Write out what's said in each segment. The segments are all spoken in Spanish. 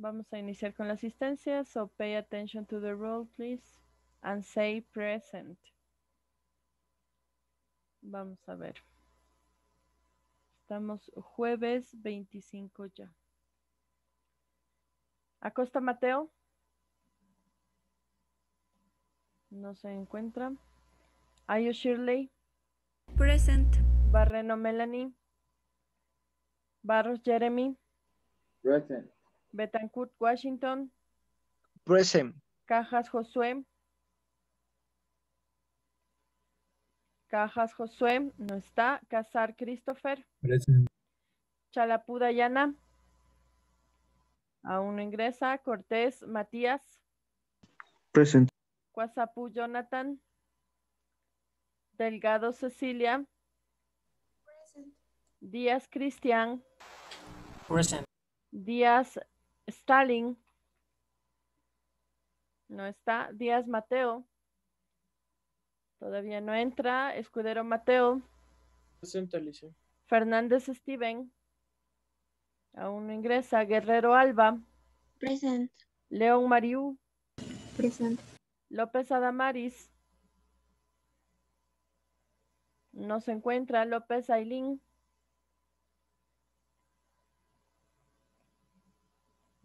Vamos a iniciar con la asistencia. So pay attention to the role, please. And say present. Vamos a ver. Estamos jueves 25 ya. Acosta Mateo. No se encuentra. Ayo Shirley. Present. Barreno Melanie. Barros Jeremy. Present. Betancourt Washington. Present. Cajas Josué. Cajas Josué, no está. Casar Christopher. Present. Chalapuda Yana. Aún no ingresa. Cortés Matías. Present. Guasapú Jonathan. Delgado Cecilia. Present. Díaz Cristian. Present. Díaz Stalin. No está. Díaz Mateo. Todavía no entra. Escudero Mateo. Presente, Alicia. Fernández Steven. Aún no ingresa. Guerrero Alba. Presente. León Mariú. Presente. López Adamaris. No se encuentra. López Ailín.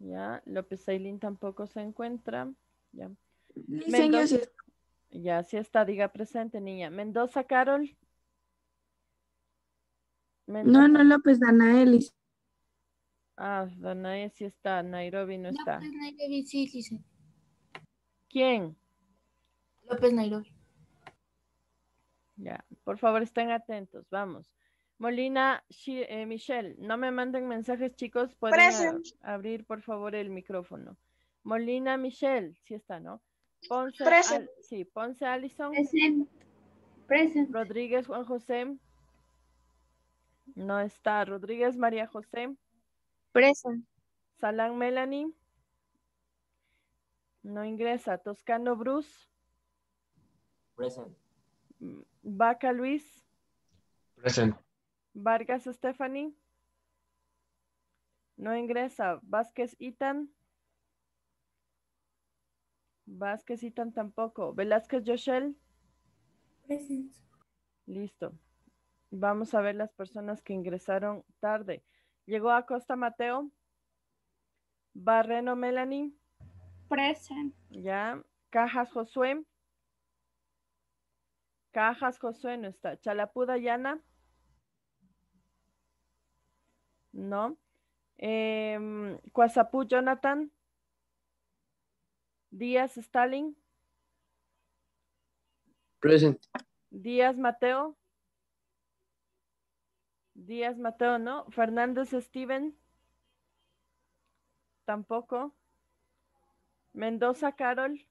Ya, López Ailín tampoco se encuentra. Ya. Mendoza, sí, ya, sí está, diga presente, niña. Mendoza, Carol. No, no, López Danaelis. Ah, Danaelis sí está, Nairobi no está. López Nairobi sí, dice. ¿Quién? López Nairobi. Ya, por favor estén atentos, vamos. Molina, eh, Michelle, no me manden mensajes, chicos. Pueden abrir, por favor, el micrófono. Molina, Michelle, sí está, ¿no? Ponce, Present. sí, Ponce, Allison. Present. Rodríguez, Juan José. No está. Rodríguez, María José. Present. Salán, Melanie. No ingresa. Toscano, Bruce. Present. Mm, Vaca, Luis. Present. Vargas Stephanie. No ingresa. Vázquez Itan. Vázquez Itan tampoco. Velázquez Yoshel. Presente. Listo. Vamos a ver las personas que ingresaron tarde. Llegó a Costa Mateo. Barreno Melanie. Present. Ya. Cajas Josué. Cajas Josué no está. Chalapuda Yana. ¿no? Eh, Jonathan. Díaz, Stalin. Present. Díaz, Mateo. Díaz, Mateo, ¿no? Fernández, Steven. Tampoco. Mendoza, Carol.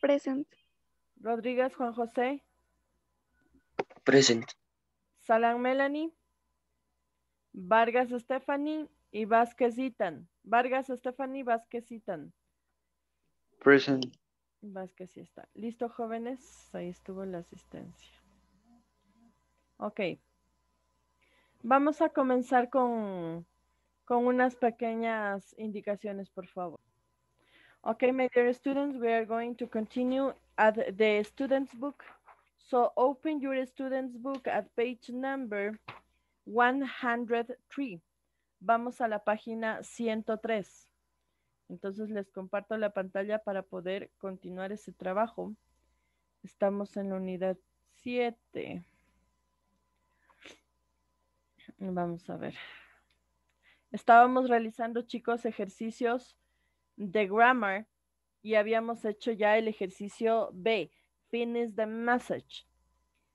Present. Rodríguez, Juan José. Present. Salam, Melanie. Vargas Stephanie y Vázquez Vargas Stephanie Vázquez Itan. Present. Vázquez está. Listo, jóvenes. Ahí estuvo la asistencia. Ok. Vamos a comenzar con, con unas pequeñas indicaciones, por favor. Okay, my dear students, we are going to continue at the student's book. So open your student's book at page number 103. Vamos a la página 103. Entonces les comparto la pantalla para poder continuar ese trabajo. Estamos en la unidad 7. Vamos a ver. Estábamos realizando, chicos, ejercicios de grammar y habíamos hecho ya el ejercicio B, finish the message.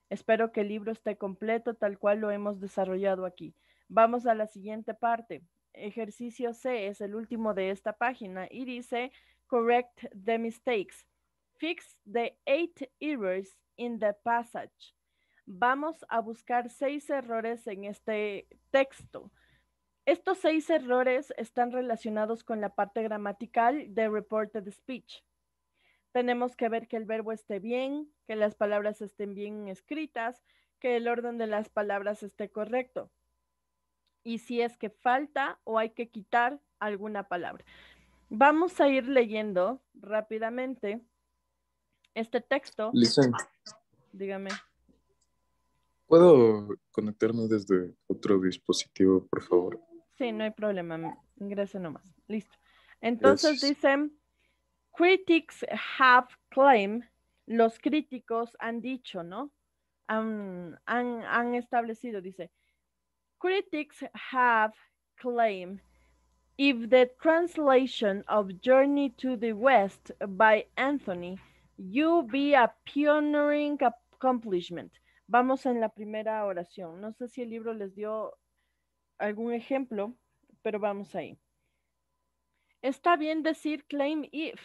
Espero que el libro esté completo tal cual lo hemos desarrollado aquí. Vamos a la siguiente parte. Ejercicio C es el último de esta página y dice correct the mistakes. Fix the eight errors in the passage. Vamos a buscar seis errores en este texto. Estos seis errores están relacionados con la parte gramatical de reported speech tenemos que ver que el verbo esté bien, que las palabras estén bien escritas, que el orden de las palabras esté correcto. Y si es que falta o hay que quitar alguna palabra. Vamos a ir leyendo rápidamente este texto. Dígame. ¿Puedo conectarme desde otro dispositivo, por favor? Sí, no hay problema. Ingrese nomás. Listo. Entonces dice... dicen critics have claimed, los críticos han dicho, ¿no? Han, establecido, dice, critics have claimed if the translation of Journey to the West by Anthony, you be a pioneering accomplishment. Vamos en la primera oración. No sé si el libro les dio algún ejemplo, pero vamos ahí. Está bien decir claim if,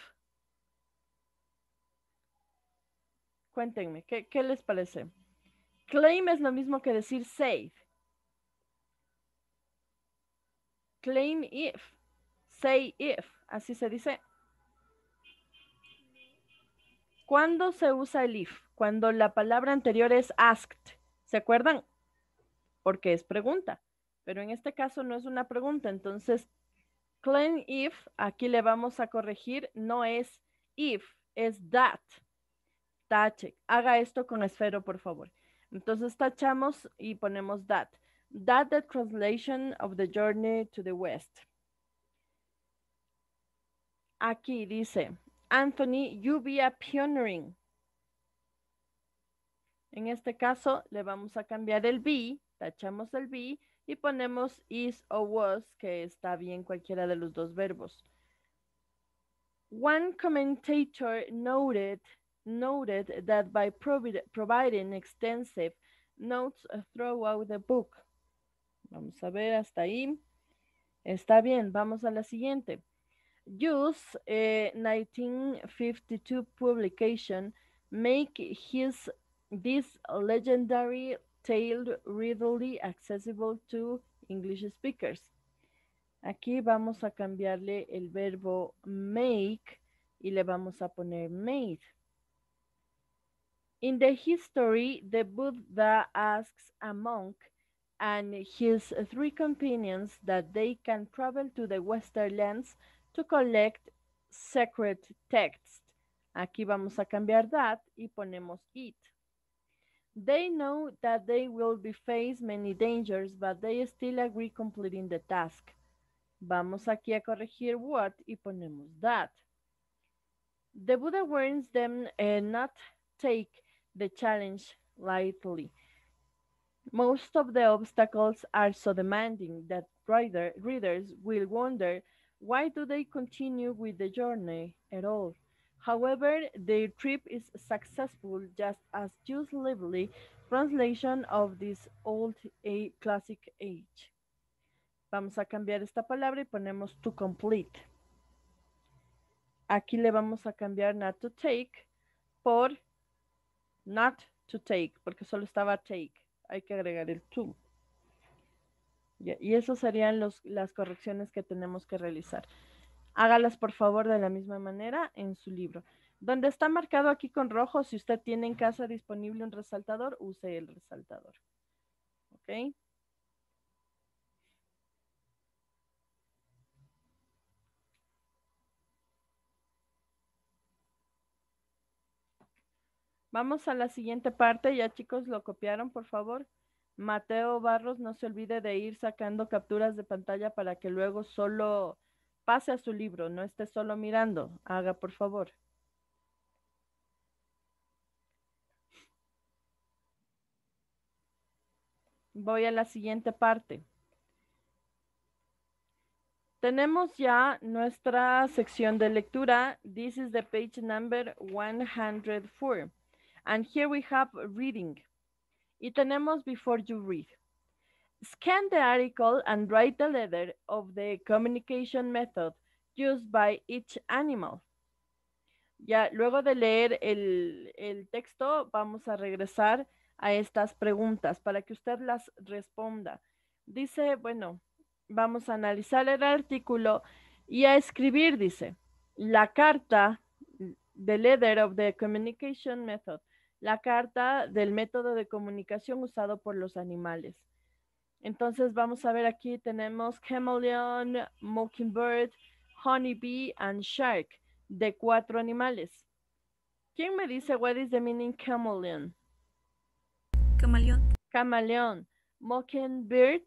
Cuéntenme, ¿qué, les parece? Claim es lo mismo que decir save. Claim if. Say if. Así se dice. ¿Cuándo se usa el if? Cuando la palabra anterior es asked. ¿Se acuerdan? Porque es pregunta. Pero en este caso no es una pregunta. Entonces, claim if, aquí le vamos a corregir, no es if, es that haga esto con esfero, por favor. Entonces tachamos y ponemos that. That the translation of the journey to the west. Aquí dice, Anthony, you be a pioneering. En este caso, le vamos a cambiar el be, tachamos el be y ponemos is o was, que está bien cualquiera de los dos verbos. One commentator noted noted that by providing extensive notes uh, throughout the book. Vamos a ver hasta ahí. Está bien, vamos a la siguiente. Use 1952 eh, publication make his this legendary tale readily accessible to English speakers. Aquí vamos a cambiarle el verbo make y le vamos a poner made. In the history, the Buddha asks a monk and his three companions that they can travel to the Western lands to collect sacred texts. Aquí vamos a cambiar that y ponemos it. They know that they will be faced many dangers, but they still agree completing the task. Vamos aquí a corregir what y ponemos that. The Buddha warns them uh, not take the challenge lightly. Most of the obstacles are so demanding that readers will wonder why do they continue with the journey at all? However, their trip is successful just as Jules Lively translation of this old a classic age. Vamos a cambiar esta palabra y ponemos to complete. Aquí le vamos a cambiar not to take por Not to take, porque solo estaba take. Hay que agregar el to. Y eso serían las correcciones que tenemos que realizar. Hágalas por favor de la misma manera en su libro. Donde está marcado aquí con rojo, si usted tiene en casa disponible un resaltador, use el resaltador. ¿Ok? Vamos a la siguiente parte. Ya chicos, lo copiaron, por favor. Mateo Barros, no se olvide de ir sacando capturas de pantalla para que luego solo pase a su libro, no esté solo mirando. Haga, por favor. Voy a la siguiente parte. Tenemos ya nuestra sección de lectura. This is the page number 104. And here we have reading. Y tenemos before you read. Scan the article and write the letter of the communication method used by each animal. Ya, luego de leer el, el texto, vamos a regresar a estas preguntas para que usted las responda. Dice, bueno, vamos a analizar el artículo y a escribir, dice, la carta, the letter of the communication method, la carta del método de comunicación usado por los animales. Entonces vamos a ver aquí tenemos chameleon, mockingbird, honeybee and shark de cuatro animales. ¿Quién me dice what is the meaning chameleon? Camaleón. Camaleón. Mockingbird.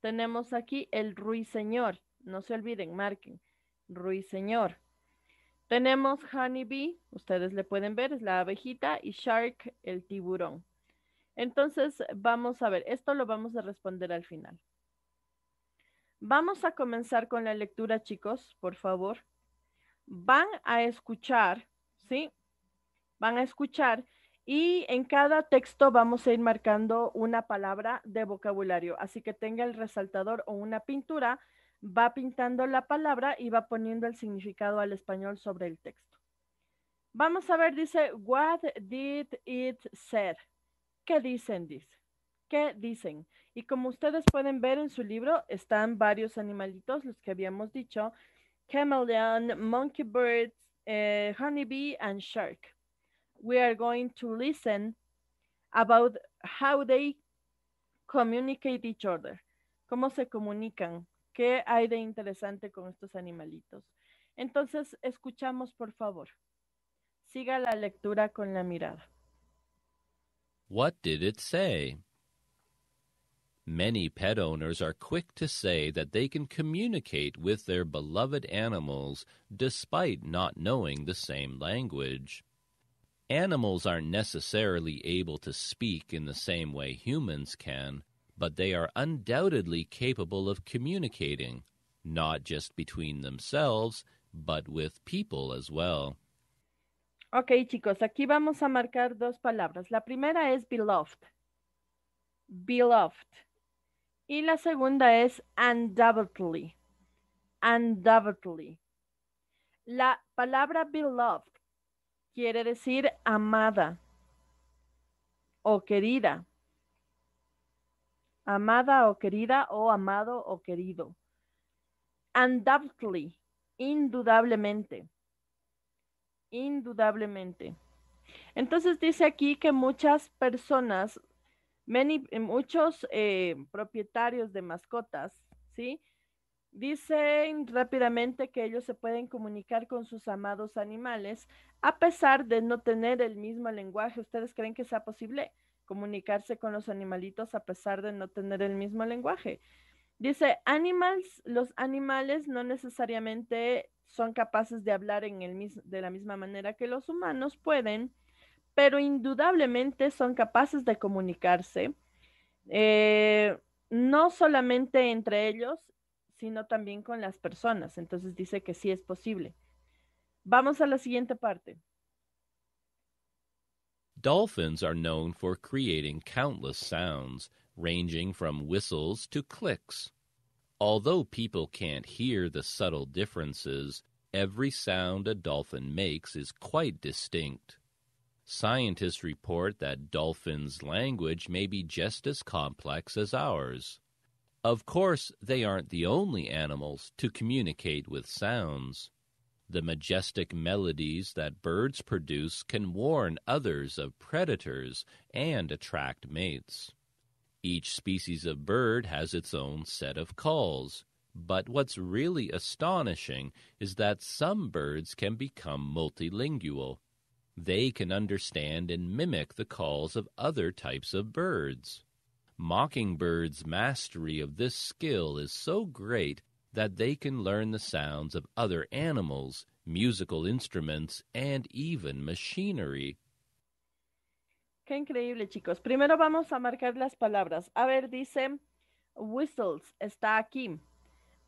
Tenemos aquí el ruiseñor. No se olviden, marquen. Ruiseñor. Tenemos honeybee, ustedes le pueden ver, es la abejita, y shark, el tiburón. Entonces, vamos a ver, esto lo vamos a responder al final. Vamos a comenzar con la lectura, chicos, por favor. Van a escuchar, ¿sí? Van a escuchar y en cada texto vamos a ir marcando una palabra de vocabulario. Así que tenga el resaltador o una pintura va pintando la palabra y va poniendo el significado al español sobre el texto. Vamos a ver, dice, what did it say? ¿Qué dicen? Dice. ¿Qué dicen? Y como ustedes pueden ver en su libro, están varios animalitos, los que habíamos dicho, chameleon, monkey birds, eh, honeybee, and shark. We are going to listen about how they communicate each other. ¿Cómo se comunican? ¿Qué hay de interesante con estos animalitos? Entonces, escuchamos, por favor. Siga la lectura con la mirada. What did it say? Many pet owners are quick to say that they can communicate with their beloved animals despite not knowing the same language. Animals aren't necessarily able to speak in the same way humans can, but they are undoubtedly capable of communicating, not just between themselves, but with people as well. Ok, chicos, aquí vamos a marcar dos palabras. La primera es beloved. Beloved. Y la segunda es undoubtedly. Undoubtedly. La palabra beloved quiere decir amada o querida. amada o querida o amado o querido. Undoubtedly, indudablemente, indudablemente. Entonces dice aquí que muchas personas, eh, muchos eh, propietarios de mascotas, ¿sí? Dicen rápidamente que ellos se pueden comunicar con sus amados animales a pesar de no tener el mismo lenguaje. ¿Ustedes creen que sea posible? comunicarse con los animalitos a pesar de no tener el mismo lenguaje. Dice, animals, los animales no necesariamente son capaces de hablar en el, de la misma manera que los humanos pueden, pero indudablemente son capaces de comunicarse, eh, no solamente entre ellos, sino también con las personas. Entonces dice que sí es posible. Vamos a la siguiente parte. Dolphins are known for creating countless sounds, ranging from whistles to clicks. Although people can't hear the subtle differences, every sound a dolphin makes is quite distinct. Scientists report that dolphins' language may be just as complex as ours. Of course, they aren't the only animals to communicate with sounds. The majestic melodies that birds produce can warn others of predators and attract mates. Each species of bird has its own set of calls, but what's really astonishing is that some birds can become multilingual. They can understand and mimic the calls of other types of birds. Mockingbird's mastery of this skill is so great that they can learn the sounds of other animals, musical instruments, and even machinery. Qué increíble, chicos. Primero vamos a marcar las palabras. A ver, dice whistles, está aquí.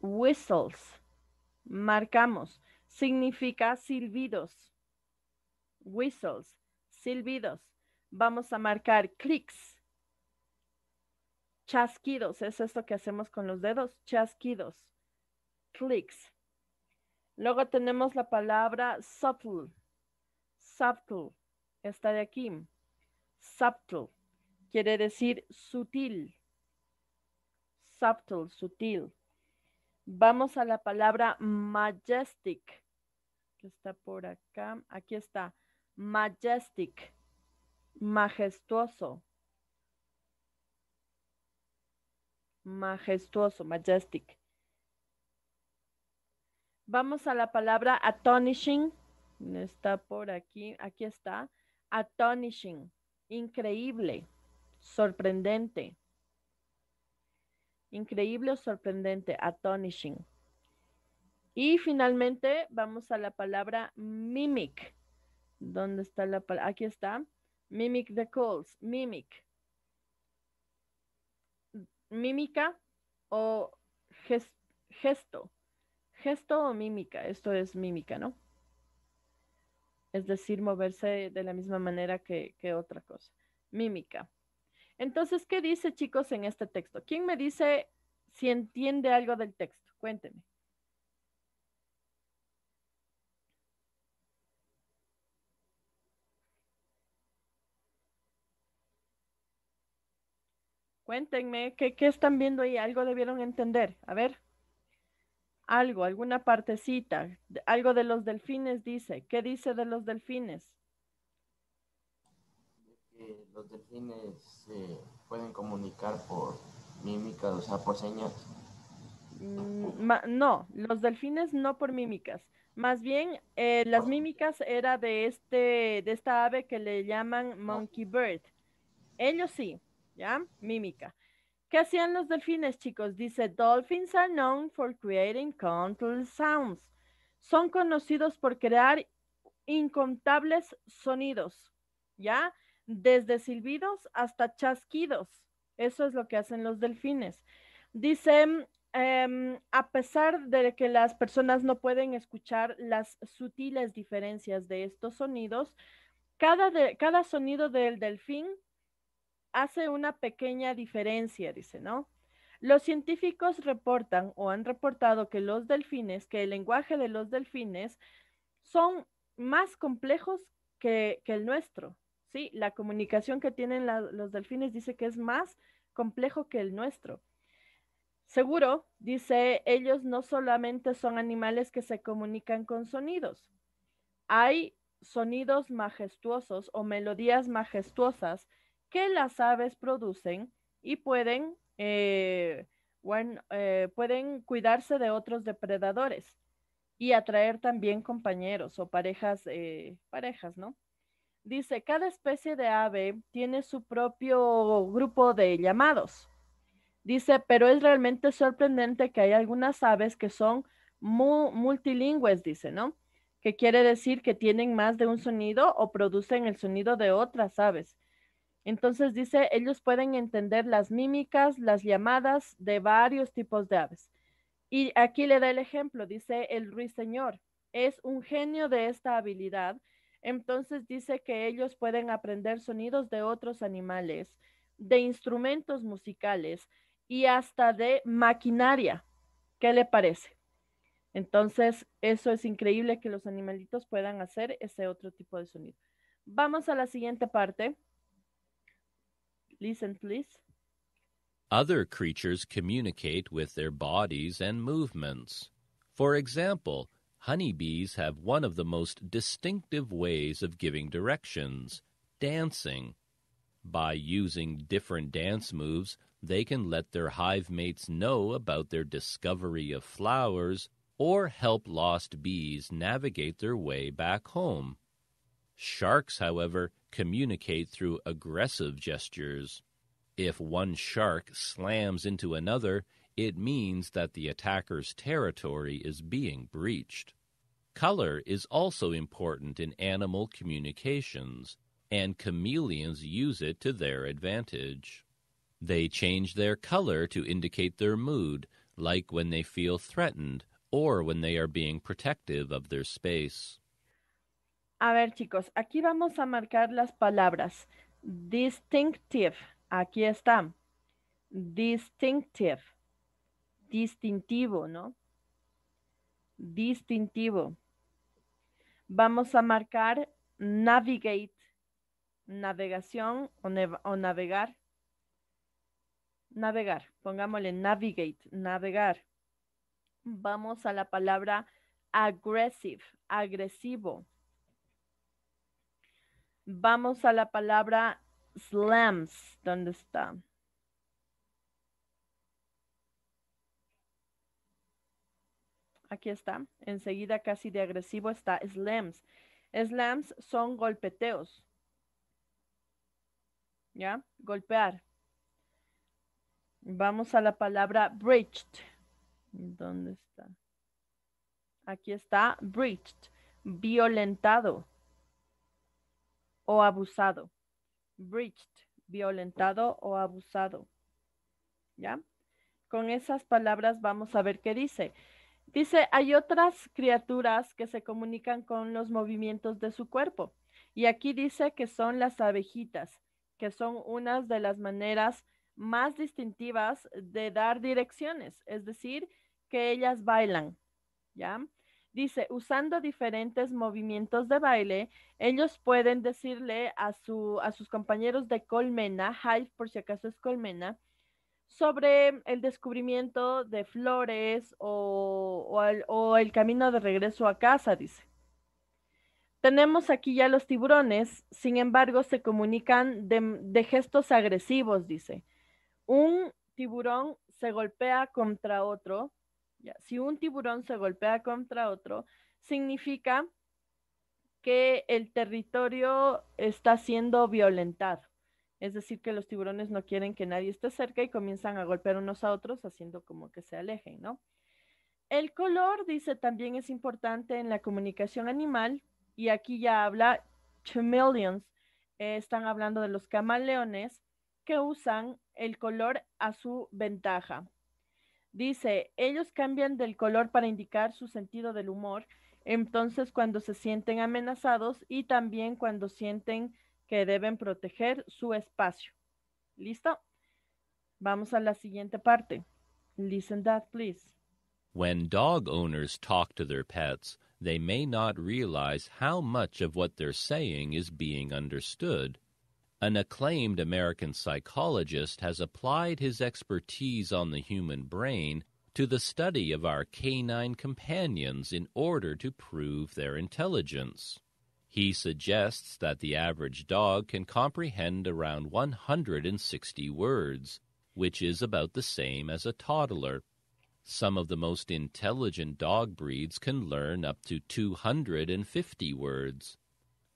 Whistles. Marcamos. Significa silbidos. Whistles, silbidos. Vamos a marcar clicks. Chasquidos, es esto que hacemos con los dedos, chasquidos. clicks. Luego tenemos la palabra subtle. Subtle. Está de aquí. Subtle. Quiere decir sutil. Subtle, sutil. Vamos a la palabra majestic. Que está por acá. Aquí está. Majestic. Majestuoso. Majestuoso, majestic. Vamos a la palabra astonishing. Está por aquí, aquí está. atonishing, increíble, sorprendente. Increíble o sorprendente, atonishing. Y finalmente vamos a la palabra mimic. ¿Dónde está la palabra? Aquí está. Mimic the calls, mimic. Mímica o gesto Gesto o mímica, esto es mímica, ¿no? Es decir, moverse de la misma manera que, otra cosa. Mímica. Entonces, ¿qué dice, chicos, en este texto? ¿Quién me dice si entiende algo del texto? Cuénteme. Cuéntenme, ¿qué, están viendo ahí? Algo debieron entender. A ver algo, alguna partecita, algo de los delfines dice. ¿Qué dice de los delfines? los delfines se pueden comunicar por mímicas, o sea, por señas. Mm, no, los delfines no por mímicas. Más bien, eh, las mímicas era de, este, de esta ave que le llaman ah. monkey bird. Ellos sí, ¿ya? Mímica. ¿Qué hacían los delfines, chicos? Dice, dolphins are known for creating control sounds. Son conocidos por crear incontables sonidos, ¿ya? Desde silbidos hasta chasquidos. Eso es lo que hacen los delfines. Dice, em, a pesar de que las personas no pueden escuchar las sutiles diferencias de estos sonidos, cada, de, cada sonido del delfín hace una pequeña diferencia, dice, ¿no? Los científicos reportan o han reportado que los delfines, que el lenguaje de los delfines son más complejos que, el nuestro, ¿sí? La comunicación que tienen los delfines dice que es más complejo que el nuestro. Seguro, dice, ellos no solamente son animales que se comunican con sonidos. Hay sonidos majestuosos o melodías majestuosas que las aves producen y pueden, eh, eh, pueden cuidarse de otros depredadores y atraer también compañeros o parejas, eh, parejas, ¿no? Dice, cada especie de ave tiene su propio grupo de llamados. Dice, pero es realmente sorprendente que hay algunas aves que son multilingües, dice, ¿no? Que quiere decir que tienen más de un sonido o producen el sonido de otras aves. Entonces dice, ellos pueden entender las mímicas, las llamadas de varios tipos de aves. Y aquí le da el ejemplo, dice el ruiseñor, es un genio de esta habilidad. Entonces dice que ellos pueden aprender sonidos de otros animales, de instrumentos musicales y hasta de maquinaria. ¿Qué le parece? Entonces, eso es increíble que los animalitos puedan hacer ese otro tipo de sonido. Vamos a la siguiente parte. Listen, please. Other creatures communicate with their bodies and movements. For example, honeybees have one of the most distinctive ways of giving directions dancing. By using different dance moves, they can let their hive mates know about their discovery of flowers or help lost bees navigate their way back home. Sharks, however, communicate through aggressive gestures. If one shark slams into another, it means that the attacker's territory is being breached. Color is also important in animal communications, and chameleons use it to their advantage. They change their color to indicate their mood, like when they feel threatened or when they are being protective of their space. A ver, chicos, aquí vamos a marcar las palabras. Distinctive. Aquí está. Distinctive. Distintivo, ¿no? Distintivo. Vamos a marcar navigate. Navegación o, navegar. Navegar. Pongámosle navigate. Navegar. Vamos a la palabra aggressive. Agresivo. Vamos a la palabra slams. ¿Dónde está? Aquí está. Enseguida casi de agresivo está slams. Slams son golpeteos. ¿Ya? Golpear. Vamos a la palabra breached. ¿Dónde está? Aquí está breached, violentado o abusado. Breached, violentado o abusado. ¿Ya? Con esas palabras vamos a ver qué dice. Dice, hay otras criaturas que se comunican con los movimientos de su cuerpo. Y aquí dice que son las abejitas, que son unas de las maneras más distintivas de dar direcciones, es decir, que ellas bailan, ¿ya? Dice, usando diferentes movimientos de baile, ellos pueden decirle a, sus compañeros de Colmena, Hive por si acaso es Colmena, sobre el descubrimiento de flores o, el, camino de regreso a casa, dice. Tenemos aquí ya los tiburones, sin embargo, se comunican de, gestos agresivos, dice. Un tiburón se golpea contra otro si un tiburón se golpea contra otro, significa que el territorio está siendo violentado. Es decir, que los tiburones no quieren que nadie esté cerca y comienzan a golpear unos a otros haciendo como que se alejen, ¿no? El color, dice, también es importante en la comunicación animal y aquí ya habla chameleons. Eh, están hablando de los camaleones que usan el color a su ventaja. Dice, ellos cambian del color para indicar su sentido del humor, entonces cuando se sienten amenazados y también cuando sienten que deben proteger su espacio. ¿Listo? Vamos a la siguiente parte. Listen that, please. When dog owners talk to their pets, they may not realize how much of what they're saying is being understood An acclaimed American psychologist has applied his expertise on the human brain to the study of our canine companions in order to prove their intelligence. He suggests that the average dog can comprehend around 160 words, which is about the same as a toddler. Some of the most intelligent dog breeds can learn up to 250 words.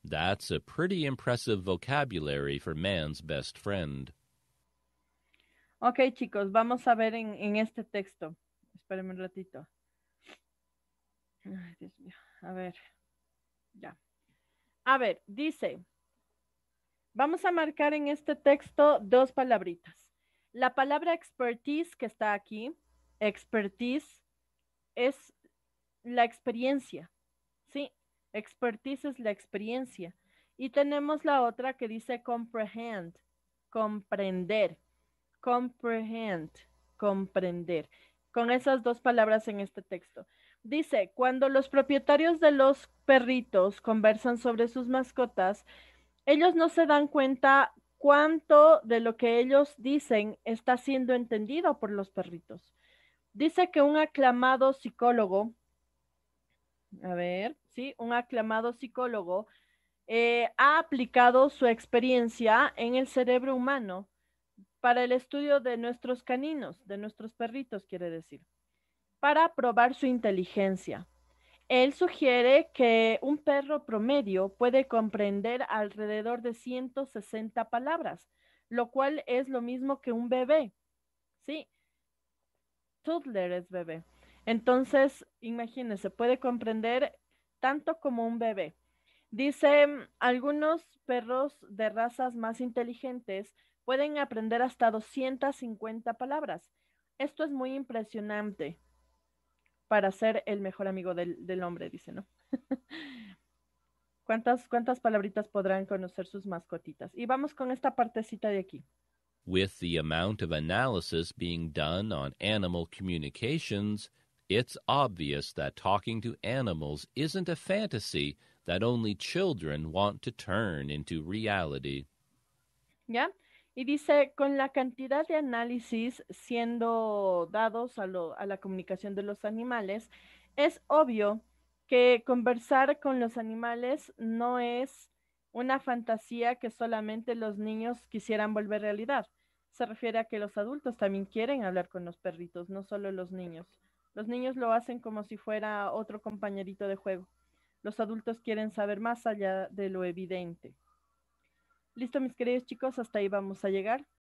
That's a pretty impressive vocabulary for man's best friend. Ok, chicos, vamos a ver en, en este texto. Espérenme un ratito. Ay, Dios mío. A ver. Ya. A ver, dice. Vamos a marcar en este texto dos palabritas. La palabra expertise que está aquí, expertise, es la experiencia, Expertise es la experiencia. Y tenemos la otra que dice comprehend, comprender, comprehend, comprender. Con esas dos palabras en este texto. Dice, cuando los propietarios de los perritos conversan sobre sus mascotas, ellos no se dan cuenta cuánto de lo que ellos dicen está siendo entendido por los perritos. Dice que un aclamado psicólogo, a ver, ¿sí? un aclamado psicólogo, eh, ha aplicado su experiencia en el cerebro humano para el estudio de nuestros caninos, de nuestros perritos, quiere decir, para probar su inteligencia. Él sugiere que un perro promedio puede comprender alrededor de 160 palabras, lo cual es lo mismo que un bebé. Sí, toddler es bebé. Entonces, imagínense, puede comprender tanto como un bebé. Dice, algunos perros de razas más inteligentes pueden aprender hasta 250 palabras. Esto es muy impresionante para ser el mejor amigo del, hombre, dice, ¿no? ¿Cuántas, ¿Cuántas palabritas podrán conocer sus mascotitas? Y vamos con esta partecita de aquí. With the amount of analysis being done on animal communications, It's obvious that talking to animals isn't a fantasy that only children want to turn into reality. ¿Ya? Y dice, con la cantidad de análisis siendo dados a, a la comunicación de los animales, es obvio que conversar con los animales no es una fantasía que solamente los niños quisieran volver realidad. Se refiere a que los adultos también quieren hablar con los perritos, no solo los niños. Los niños lo hacen como si fuera otro compañerito de juego. Los adultos quieren saber más allá de lo evidente. Listo, mis queridos chicos, hasta ahí vamos a llegar.